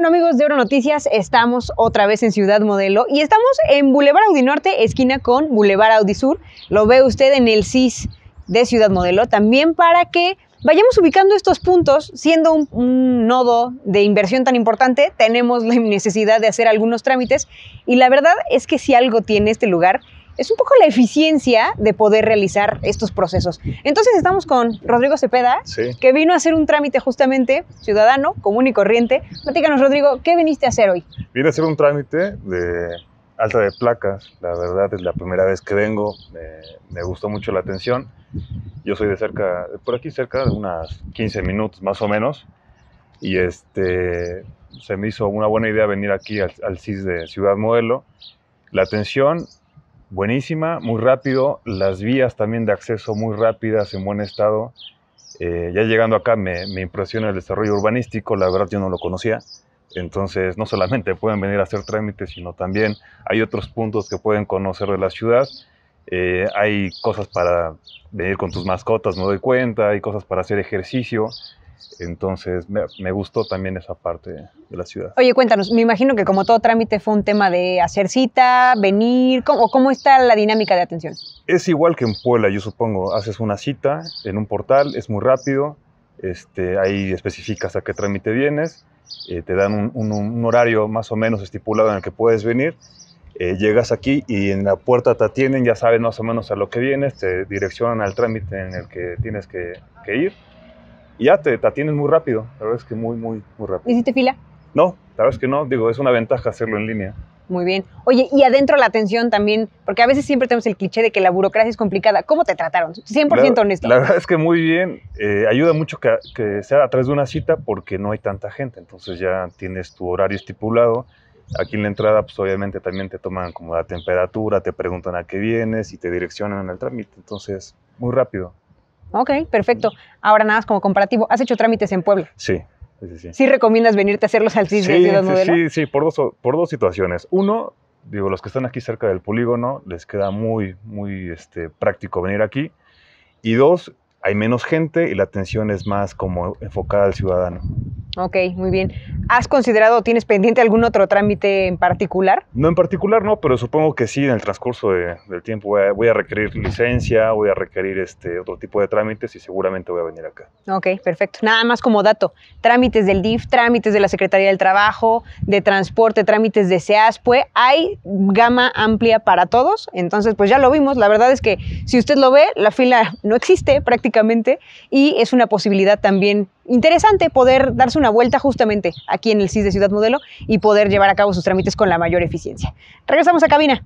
Bueno amigos de Oro Noticias estamos otra vez en Ciudad Modelo y estamos en Boulevard Norte esquina con Boulevard Sur Lo ve usted en el CIS de Ciudad Modelo, también para que vayamos ubicando estos puntos, siendo un, un, nodo de inversión tan importante, tenemos la necesidad de hacer algunos trámites y la verdad es que si algo tiene este lugar es un poco la eficiencia de poder realizar estos procesos. Entonces estamos con Rodrigo Cepeda, que vino a hacer un trámite justamente ciudadano, común y corriente. Platícanos, Rodrigo, ¿qué viniste a hacer hoy? Vine a hacer un trámite de alta de placas. La verdad es la primera vez que vengo. me gustó mucho la atención. Yo soy de cerca, por aquí cerca, de unas 15 minutos más o menos. Y este, se me hizo una buena idea venir aquí al, al CIS de Ciudad Modelo. La atención buenísima, muy rápido, las vías también de acceso muy rápidas, en buen estado. Eh, ya llegando acá me, me, impresiona el desarrollo urbanístico, la verdad yo no lo conocía. Entonces no solamente pueden venir a hacer trámites, sino también hay otros puntos que pueden conocer de la ciudad. Eh, hay cosas para venir con tus mascotas, no doy cuenta, hay cosas para hacer ejercicio. Entonces me, gustó también esa parte de la ciudad. Oye, cuéntanos, me imagino que como todo trámite fue un tema de hacer cita, venir, ¿cómo, cómo está la dinámica de atención? Es igual que en Puebla, yo supongo. Haces una cita en un portal, es muy rápido, este, ahí especificas a qué trámite vienes, eh, te dan un, horario más o menos estipulado en el que puedes venir. Eh, llegas aquí y en la puerta te atienden, ya saben más o menos a lo que vienes, te direccionan al trámite en el que tienes que ir y ya te, te muy rápido. La verdad es que muy, muy, muy rápido. te fila? No, la verdad es que no. Digo, es una ventaja hacerlo en línea. Muy bien. Oye, y adentro la atención también, porque a veces siempre tenemos el cliché de que la burocracia es complicada. ¿Cómo te trataron? 100% honesta honesto. La verdad es que muy bien. Eh, ayuda mucho que, sea a través de una cita porque no hay tanta gente. Entonces ya tienes tu horario estipulado. Aquí en la entrada, pues obviamente también te toman como la temperatura, te preguntan a qué vienes y te direccionan al trámite. Entonces, muy rápido. Ok, perfecto. Ahora nada más como comparativo, ¿has hecho trámites en Puebla? Sí. Sí, sí. ¿Sí recomiendas venirte a hacerlos al CIS sí, de Ciudad sí, Sí, sí, por dos, por dos situaciones. Uno, digo, los que están aquí cerca del polígono, les queda muy, muy este, práctico venir aquí. Y dos, hay menos gente y la atención es más como enfocada al ciudadano. Ok, muy bien. ¿Has considerado, o tienes pendiente algún otro trámite en particular? No en particular, no, pero supongo que sí, en el transcurso del tiempo voy a, requerir licencia, voy a requerir este otro tipo de trámites y seguramente voy a venir acá. Ok, perfecto. Nada más como dato, trámites del DIF, trámites de la Secretaría del Trabajo, de transporte, trámites de pues hay gama amplia para todos, entonces pues ya lo vimos, la verdad es que si usted lo ve, la fila no existe prácticamente y es una posibilidad también interesante poder darse una vuelta justamente aquí en el CIS de Ciudad Modelo y poder llevar a cabo sus trámites con la mayor eficiencia. Regresamos a cabina.